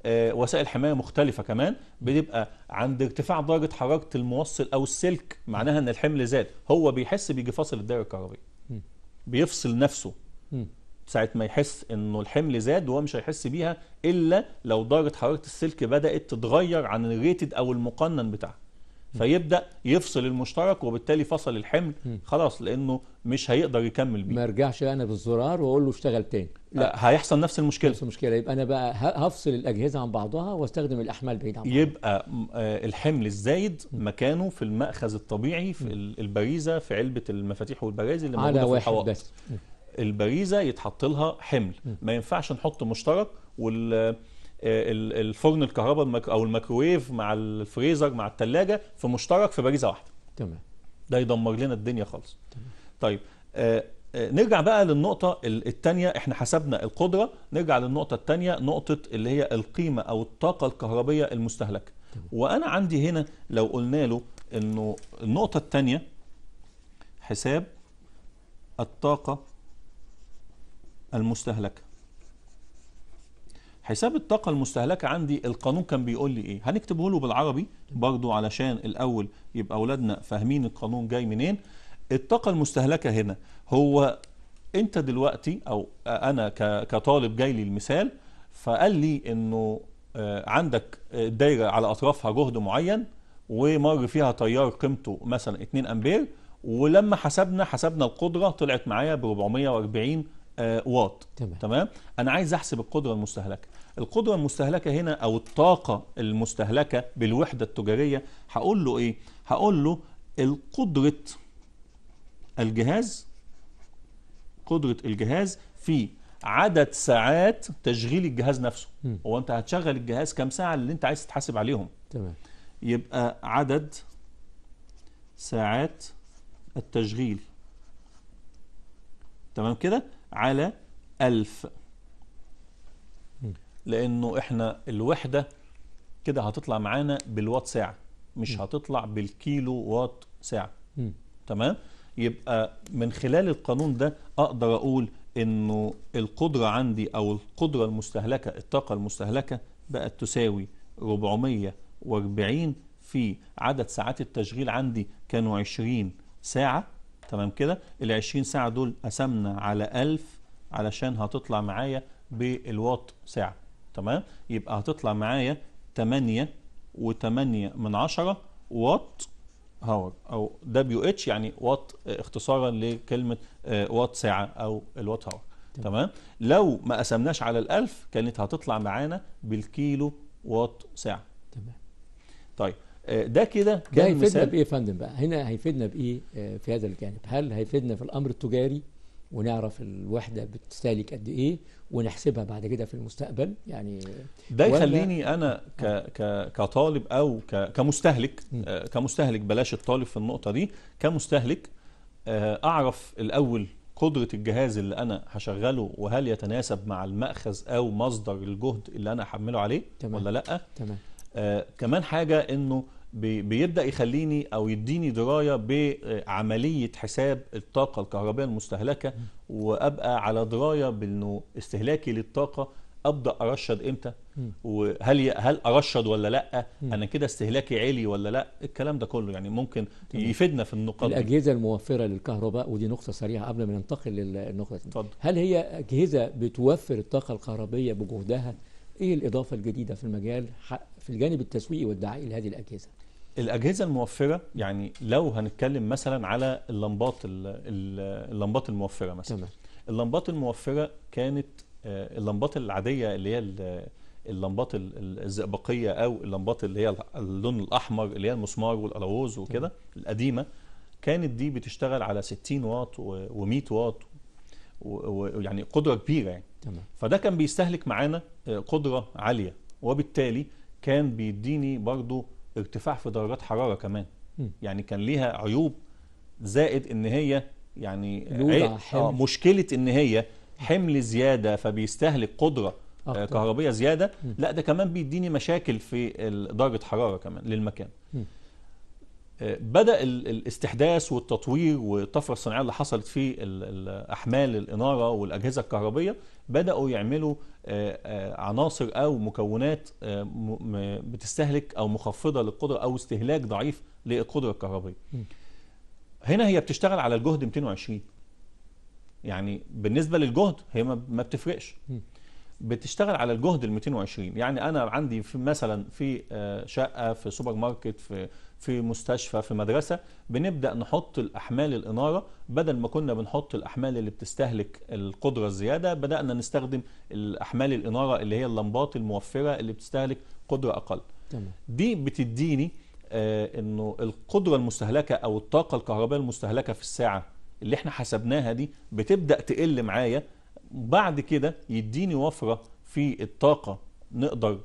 آه وسائل حمايه مختلفه كمان بتبقى عند ارتفاع درجه حراره الموصل او السلك معناها ان الحمل زاد هو بيحس بيجي فاصل الدائره الكهربائيه بيفصل نفسه ساعة ما يحس انه الحمل زاد وهو مش هيحس بيها الا لو درجة حرارة السلك بدأت تتغير عن الريتد او المقنن بتاعها فيبدا يفصل المشترك وبالتالي فصل الحمل خلاص لانه مش هيقدر يكمل بيه ما ارجعش انا بالزرار واقول له اشتغل تاني لا هيحصل نفس المشكله نفس المشكله يبقى انا بقى هفصل الاجهزه عن بعضها واستخدم الاحمال بعيد عن بعضها يبقى آه، الحمل الزايد مكانه في الماخذ الطبيعي في البريزه في علبه المفاتيح والبرازي اللي موجوده في الحوائط البريزه يتحط لها حمل ما ينفعش نحط مشترك وال آه، الفرن الكهرباء او الميكروويف مع الفريزر مع الثلاجه في مشترك في باريزه واحده تمام ده يدمر لنا الدنيا خالص تمام. طيب آه, آه، نرجع بقى للنقطه الثانيه احنا حسبنا القدره نرجع للنقطه الثانيه نقطه اللي هي القيمه او الطاقه الكهربيه المستهلكه وانا عندي هنا لو قلنا له انه النقطه الثانيه حساب الطاقه المستهلكه حساب الطاقة المستهلكة عندي القانون كان بيقول لي ايه هنكتبه له بالعربي برضو علشان الاول يبقى اولادنا فاهمين القانون جاي منين الطاقة المستهلكة هنا هو انت دلوقتي او انا كطالب جاي لي المثال فقال لي انه آه، عندك دايرة على اطرافها جهد معين ومر فيها تيار قيمته مثلا 2 امبير ولما حسبنا حسبنا القدرة طلعت معايا ب 440 آه، واط تمام. تمام انا عايز احسب القدره المستهلكه القدره المستهلكه هنا او الطاقه المستهلكه بالوحده التجاريه هقول له ايه هقول له القدره الجهاز قدره الجهاز في عدد ساعات تشغيل الجهاز نفسه هو انت هتشغل الجهاز كام ساعه اللي انت عايز تحاسب عليهم تمام يبقى عدد ساعات التشغيل تمام كده على ألف لأنه إحنا الوحدة كده هتطلع معانا بالوات ساعة مش م. هتطلع بالكيلو وات ساعة م. تمام يبقى من خلال القانون ده أقدر أقول إنه القدرة عندي أو القدرة المستهلكة الطاقة المستهلكة بقت تساوي 440 في عدد ساعات التشغيل عندي كانوا 20 ساعة تمام كده ال 20 ساعه دول قسمنا على 1000 علشان هتطلع معايا بالواط ساعه تمام يبقى هتطلع معايا 8 و8 من 10 واط هاور او دبليو اتش يعني واط اختصارا لكلمه آه، واط ساعه او الواط هاور تمام لو ما قسمناش على ال1000 كانت هتطلع معانا بالكيلو واط ساعه تمام طيب آه، ده كده ده هيفيدنا بايه يا فندم بقى هنا هيفيدنا بايه آه، في هذا الجانب هل هيفيدنا في الامر التجاري ونعرف الوحده بتستهلك قد ايه ونحسبها بعد كده في المستقبل يعني ده يخليني انا آه. ك ك كطالب او ك كمستهلك كمستهلك بلاش الطالب في النقطه دي كمستهلك اعرف الاول قدرة الجهاز اللي أنا هشغله وهل يتناسب مع المأخذ أو مصدر الجهد اللي أنا هحمله عليه تمام. ولا لأ؟ تمام آه، كمان حاجة انه بيبدا يخليني او يديني درايه بعمليه حساب الطاقه الكهربائيه المستهلكه وابقى على درايه بانه استهلاكي للطاقه ابدا ارشد امتى وهل هل ارشد ولا لا انا كده استهلاكي عالي ولا لا الكلام ده كله يعني ممكن يفيدنا في النقاط الاجهزه دي. الموفره للكهرباء ودي نقطه سريعه قبل ما ننتقل للنقطه اتفضل هل هي اجهزه بتوفر الطاقه الكهربائيه بجهدها ايه الاضافه الجديده في المجال في الجانب التسويقي والدعائي لهذه الأجهزة الأجهزة الموفرة يعني لو هنتكلم مثلا على اللمبات اللمبات الموفرة مثلا تمام. اللمبات الموفرة كانت آه، اللمبات العادية اللي هي اللمبات الزئبقية أو اللمبات اللي هي اللون الأحمر اللي هي المسمار والألوز وكده القديمة كانت دي بتشتغل على 60 واط و100 واط ويعني قدرة كبيرة يعني تمام. فده كان بيستهلك معانا آه، قدرة عالية وبالتالي كان بيديني برضو ارتفاع في درجات حرارة كمان م. يعني كان ليها عيوب زائد ان هي يعني آه مشكلة ان هي حمل زيادة فبيستهلك قدرة آه كهربية زيادة م. لا ده كمان بيديني مشاكل في درجة حرارة كمان للمكان م. بدأ الاستحداث والتطوير والطفرة الصناعية اللي حصلت في أحمال الإنارة والأجهزة الكهربية بدأوا يعملوا آه، آه، عناصر أو مكونات آه، بتستهلك أو مخفضة للقدرة أو استهلاك ضعيف للقدرة الكهربية هنا هي بتشتغل على الجهد 220 يعني بالنسبة للجهد هي ما بتفرقش بتشتغل على الجهد ال 220 يعني انا عندي في مثلا في شقه في سوبر ماركت في في مستشفى في مدرسة بنبدأ نحط الأحمال الإنارة بدل ما كنا بنحط الأحمال اللي بتستهلك القدرة الزيادة بدأنا نستخدم الأحمال الإنارة اللي هي اللمبات الموفرة اللي بتستهلك قدرة أقل تمام. دي بتديني آه انه القدره المستهلكه او الطاقه الكهربائيه المستهلكه في الساعه اللي احنا حسبناها دي بتبدا تقل معايا بعد كده يديني وفره في الطاقه نقدر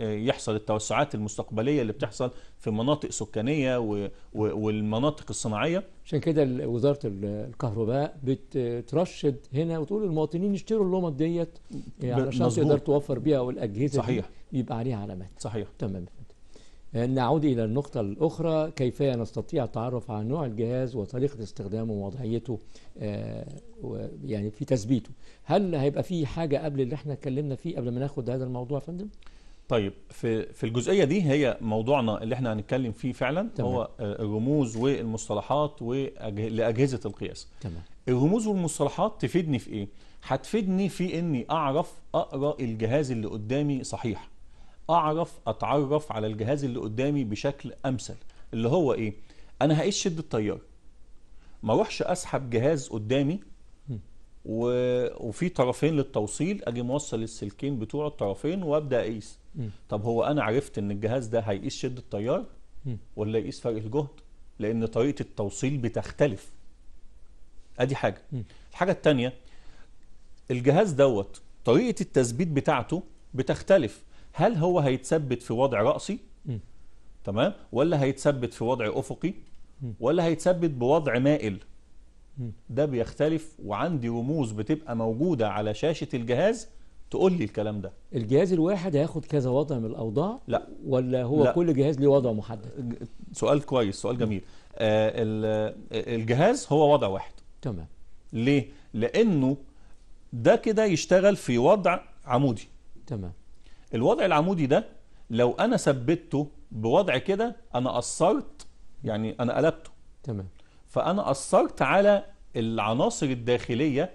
يحصل التوسعات المستقبليه اللي بتحصل في مناطق سكانيه والمناطق الصناعيه عشان كده وزاره الكهرباء بترشد هنا وتقول للمواطنين يشتروا اللمط ديت علشان مزبوط. تقدر توفر بيها والاجهزه صحيح يبقى عليها علامات صحيح تمام آه، نعود إلى النقطة الأخرى كيف نستطيع التعرف على نوع الجهاز وطريقة استخدامه ووضعيته آه، يعني في تثبيته هل هيبقى في حاجة قبل اللي احنا اتكلمنا فيه قبل ما ناخد هذا الموضوع يا فندم؟ طيب في في الجزئيه دي هي موضوعنا اللي احنا هنتكلم فيه فعلا تمام. هو آه، الرموز والمصطلحات لاجهزه القياس تمام الرموز والمصطلحات تفيدني في ايه هتفيدني في اني اعرف اقرا الجهاز اللي قدامي صحيح اعرف اتعرف على الجهاز اللي قدامي بشكل امثل اللي هو ايه انا هقيس شده التيار ما اروحش اسحب جهاز قدامي وفي طرفين للتوصيل اجي موصل السلكين بتوع الطرفين وابدا اقيس طب هو انا عرفت ان الجهاز ده هيقيس شده التيار ولا يقيس فرق الجهد لان طريقه التوصيل بتختلف ادي حاجه الحاجه الثانيه الجهاز دوت طريقه التثبيت بتاعته بتختلف هل هو هيتثبت في وضع رأسي تمام ولا هيتثبت في وضع افقي ولا هيتثبت بوضع مائل ده بيختلف وعندي رموز بتبقى موجودة على شاشة الجهاز تقول لي الكلام ده الجهاز الواحد هياخد كذا وضع من الأوضاع لا ولا هو لا. كل جهاز ليه وضع محدد سؤال كويس سؤال جميل آه الجهاز هو وضع واحد تمام ليه لأنه ده كده يشتغل في وضع عمودي تمام الوضع العمودي ده لو أنا ثبته بوضع كده أنا قصرت يعني أنا قلبته تمام فانا اثرت على العناصر الداخليه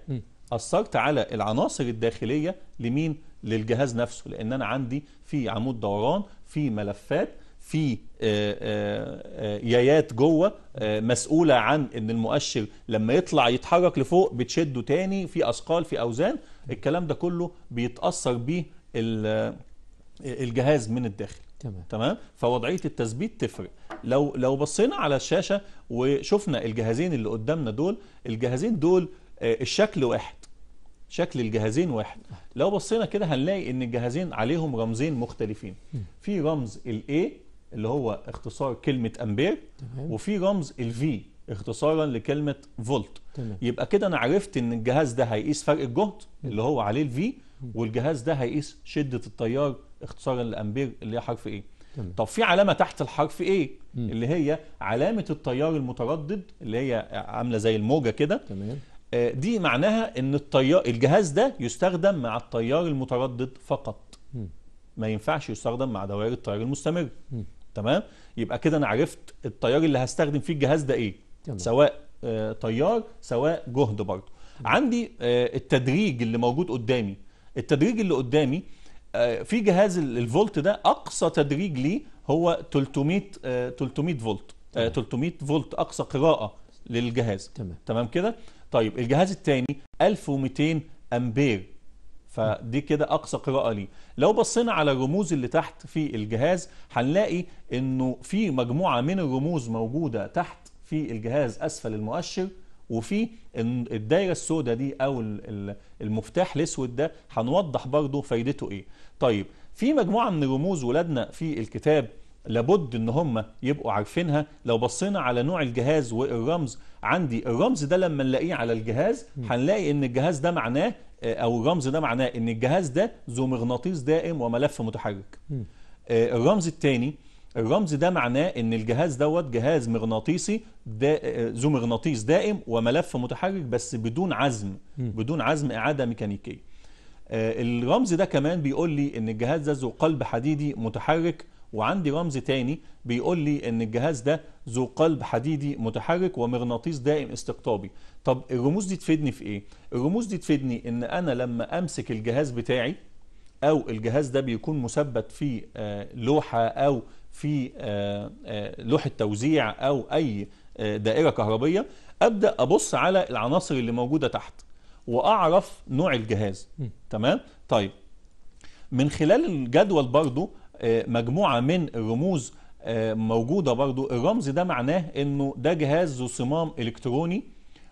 اثرت على العناصر الداخليه لمين للجهاز نفسه لان انا عندي في عمود دوران في ملفات في آه، آه، آه، يايات جوه مسؤوله عن ان المؤشر لما يطلع يتحرك لفوق بتشده تاني في اثقال في اوزان الكلام ده كله بيتاثر بيه الجهاز من الداخل تمام, تمام؟ فوضعيه التثبيت تفرق لو لو بصينا على الشاشه وشفنا الجهازين اللي قدامنا دول الجهازين دول آه، الشكل واحد شكل الجهازين واحد لو بصينا كده هنلاقي ان الجهازين عليهم رمزين مختلفين في رمز الاي اللي هو اختصار كلمه امبير وفي رمز الفي اختصارا لكلمه فولت يبقى كده انا عرفت ان الجهاز ده هيقيس فرق الجهد اللي هو عليه الفي والجهاز ده هيقيس شده التيار اختصارا لامبير اللي هي حرف ايه تمام. طب في علامه تحت الحرف ايه اللي هي علامه التيار المتردد اللي هي عامله زي الموجه كده تمام آه، دي معناها ان الطيار الجهاز ده يستخدم مع التيار المتردد فقط ما ينفعش يستخدم مع دوائر التيار المستمر تمام يبقى كده انا عرفت التيار اللي هستخدم فيه الجهاز ده ايه تمام. سواء آه، تيار سواء جهد برضه عندي آه، التدريج اللي موجود قدامي التدريج اللي قدامي آه، في جهاز الفولت ده اقصى تدريج ليه هو 300 300 آه، فولت 300 آه، فولت اقصى قراءه للجهاز تمام تمام كده طيب الجهاز الثاني 1200 امبير فدي كده اقصى قراءه ليه لو بصينا على الرموز اللي تحت في الجهاز هنلاقي انه في مجموعه من الرموز موجوده تحت في الجهاز اسفل المؤشر وفي الدايره السوداء دي او المفتاح الاسود ده هنوضح برضه فايدته ايه طيب في مجموعه من الرموز ولادنا في الكتاب لابد ان هم يبقوا عارفينها لو بصينا على نوع الجهاز والرمز عندي الرمز ده لما نلاقيه على الجهاز هنلاقي ان الجهاز ده معناه آه، او الرمز ده معناه ان الجهاز ده ذو مغناطيس دائم وملف متحرك آه، الرمز الثاني الرمز ده معناه ان الجهاز دوت جهاز مغناطيسي ذو مغناطيس دائم وملف متحرك بس بدون عزم بدون عزم اعاده ميكانيكيه آه، الرمز ده كمان بيقول لي ان الجهاز ده ذو قلب حديدي متحرك وعندي رمز تاني بيقول لي ان الجهاز ده ذو قلب حديدي متحرك ومغناطيس دائم استقطابي طب الرموز دي تفيدني في ايه الرموز دي تفيدني ان انا لما امسك الجهاز بتاعي او الجهاز ده بيكون مثبت في آه، لوحة او في آه، آه، لوحة توزيع أو أي آه، دائرة كهربية أبدأ أبص على العناصر اللي موجودة تحت وأعرف نوع الجهاز تمام؟ طيب من خلال الجدول برضو مجموعة من الرموز موجودة برضو الرمز ده معناه أنه ده جهاز ذو صمام إلكتروني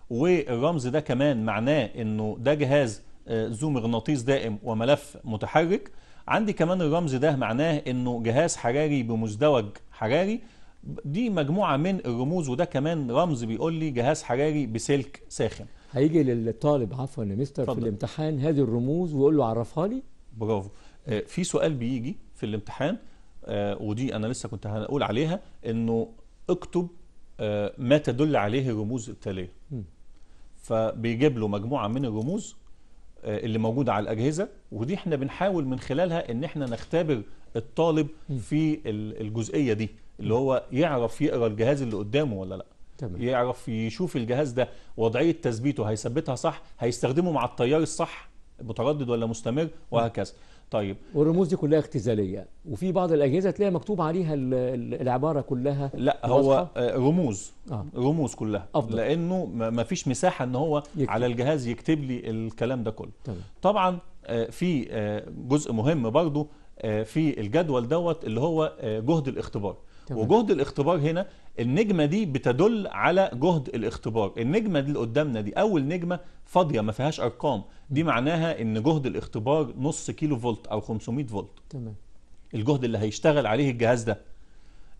والرمز ده كمان معناه أنه ده جهاز ذو مغناطيس دائم وملف متحرك عندي كمان الرمز ده معناه انه جهاز حراري بمزدوج حراري دي مجموعة من الرموز وده كمان رمز بيقول لي جهاز حراري بسلك ساخن هيجي للطالب عفوا يا مستر فضل. في الامتحان هذه الرموز ويقول له عرفها لي برافو آه، في سؤال بيجي في الامتحان آه، ودي انا لسه كنت هنقول عليها انه اكتب آه، ما تدل عليه الرموز التاليه فبيجيب له مجموعه من الرموز آه، اللي موجوده على الاجهزه ودي احنا بنحاول من خلالها ان احنا نختبر الطالب في الجزئيه دي اللي هو يعرف يقرا الجهاز اللي قدامه ولا لا تمام. يعرف يشوف الجهاز ده وضعيه تثبيته هيثبتها صح هيستخدمه مع التيار الصح متردد ولا مستمر وهكذا طيب والرموز دي كلها اختزاليه وفي بعض الاجهزه تلاقي مكتوب عليها العباره كلها لا هو آه، رموز آه. رموز كلها أفضل. لانه ما فيش مساحه ان هو يكتب. على الجهاز يكتب لي الكلام ده كله طبعا, طبعا آه، في آه، جزء مهم برضو في الجدول دوت اللي هو جهد الاختبار تمام. وجهد الاختبار هنا النجمه دي بتدل على جهد الاختبار النجمه دي اللي قدامنا دي اول نجمه فاضيه ما فيهاش ارقام دي معناها ان جهد الاختبار نص كيلو فولت او 500 فولت تمام الجهد اللي هيشتغل عليه الجهاز ده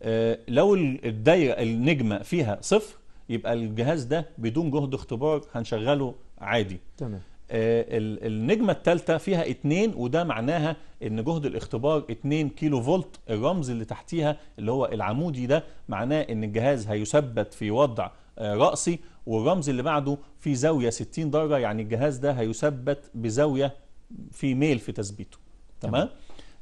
آه لو الدايره النجمه فيها صفر يبقى الجهاز ده بدون جهد اختبار هنشغله عادي تمام آه، النجمة الثالثة فيها اتنين وده معناها ان جهد الاختبار 2 كيلو فولت الرمز اللي تحتيها اللي هو العمودي ده معناه ان الجهاز هيثبت في وضع آه، رأسي والرمز اللي بعده في زاوية 60 درجة يعني الجهاز ده هيثبت بزاوية في ميل في تثبيته تمام؟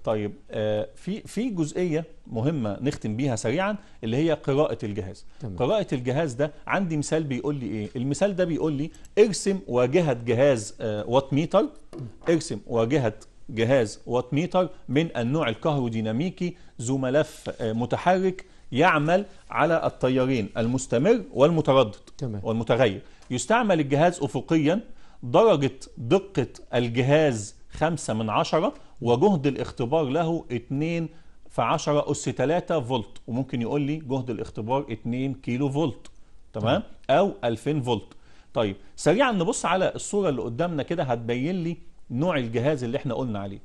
طيب آه، في في جزئيه مهمه نختم بيها سريعا اللي هي قراءه الجهاز تمام. قراءه الجهاز ده عندي مثال بيقول لي ايه المثال ده بيقول لي ارسم واجهه جهاز وات آه، ميتر ارسم واجهه جهاز وات ميتر من النوع الكهروديناميكي ذو ملف آه، متحرك يعمل على التيارين المستمر والمتردد تمام. والمتغير يستعمل الجهاز افقيا درجه دقه الجهاز خمسة من عشرة وجهد الاختبار له 2 في 10 أس 3 فولت وممكن يقول لي جهد الاختبار 2 كيلو فولت تمام أو 2000 فولت طيب سريعا نبص على الصورة اللي قدامنا كده هتبين لي نوع الجهاز اللي احنا قلنا عليه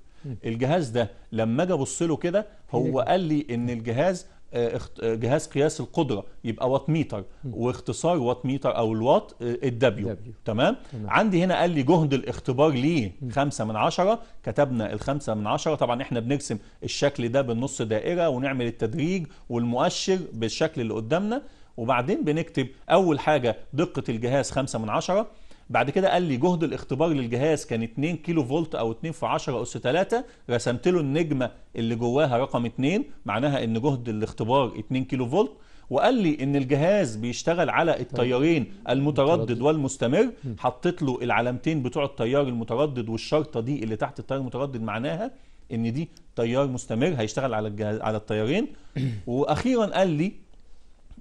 الجهاز ده لما اجي ابص له كده هو قال لي ان الجهاز آه، آه، جهاز قياس القدره يبقى وات ميتر واختصار وات ميتر او الوات آه، الدبليو تمام مم. عندي هنا قال لي جهد الاختبار ليه 5 من 10 كتبنا الخمسة من 10 طبعا احنا بنرسم الشكل ده بالنص دائره ونعمل التدريج والمؤشر بالشكل اللي قدامنا وبعدين بنكتب اول حاجه دقه الجهاز 5 من 10 بعد كده قال لي جهد الاختبار للجهاز كان 2 كيلو فولت او 2 في 10 اس 3 رسمت له النجمه اللي جواها رقم 2 معناها ان جهد الاختبار 2 كيلو فولت وقال لي ان الجهاز بيشتغل على طيب. التيارين المتردد والمستمر حطيت له العلامتين بتوع التيار المتردد والشرطه دي اللي تحت التيار المتردد معناها ان دي تيار مستمر هيشتغل على الجهاز على التيارين [clears throat] واخيرا قال لي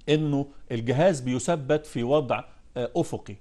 انه الجهاز بيثبت في وضع آه، افقي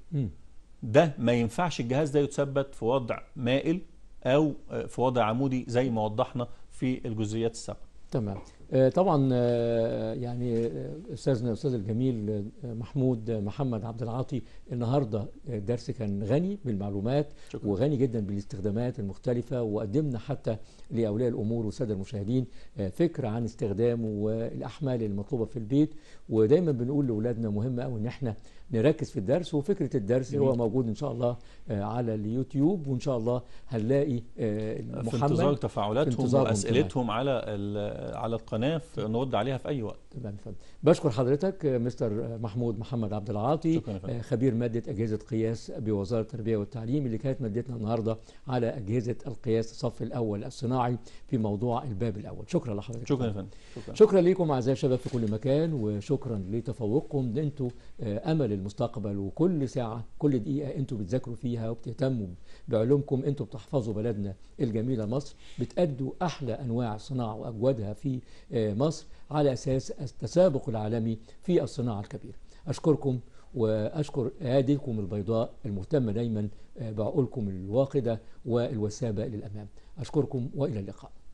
ده ما ينفعش الجهاز ده يتثبت في وضع مائل او آه، في وضع عمودي زي ما وضحنا في الجزئيات السابقه تمام آه، طبعا آه، يعني آه، استاذنا الاستاذ الجميل محمود محمد عبد العاطي النهارده الدرس كان غني بالمعلومات شكرا. وغني جدا بالاستخدامات المختلفه وقدمنا حتى لاولياء الامور والساده المشاهدين فكره عن استخدام والاحمال المطلوبه في البيت ودايما بنقول لاولادنا مهم قوي ان احنا نركز في الدرس وفكره الدرس جميل. هو موجود ان شاء الله على اليوتيوب وان شاء الله هنلاقي محمد في انتظار تفاعلاتهم واسئلتهم على على القناه القناه نرد عليها في اي وقت تمام بشكر حضرتك مستر محمود محمد عبد العاطي آه، خبير ماده اجهزه قياس بوزاره التربيه والتعليم اللي كانت مادتنا النهارده على اجهزه القياس الصف الاول الصناعي في موضوع الباب الاول شكرا لحضرتك شكرا يا فندم شكرا, شكرا لكم اعزائي الشباب في كل مكان وشكرا لتفوقكم انتوا آه، امل المستقبل وكل ساعه كل دقيقه انتوا بتذاكروا فيها وبتهتموا بعلومكم انتوا بتحفظوا بلدنا الجميله مصر بتأدوا احلى انواع الصناعه واجودها في آه، مصر على أساس التسابق العالمي في الصناعة الكبيرة أشكركم وأشكر هاديكم البيضاء المهتمة دايما آه، بعقولكم الواقدة والوسابة للأمام أشكركم وإلى اللقاء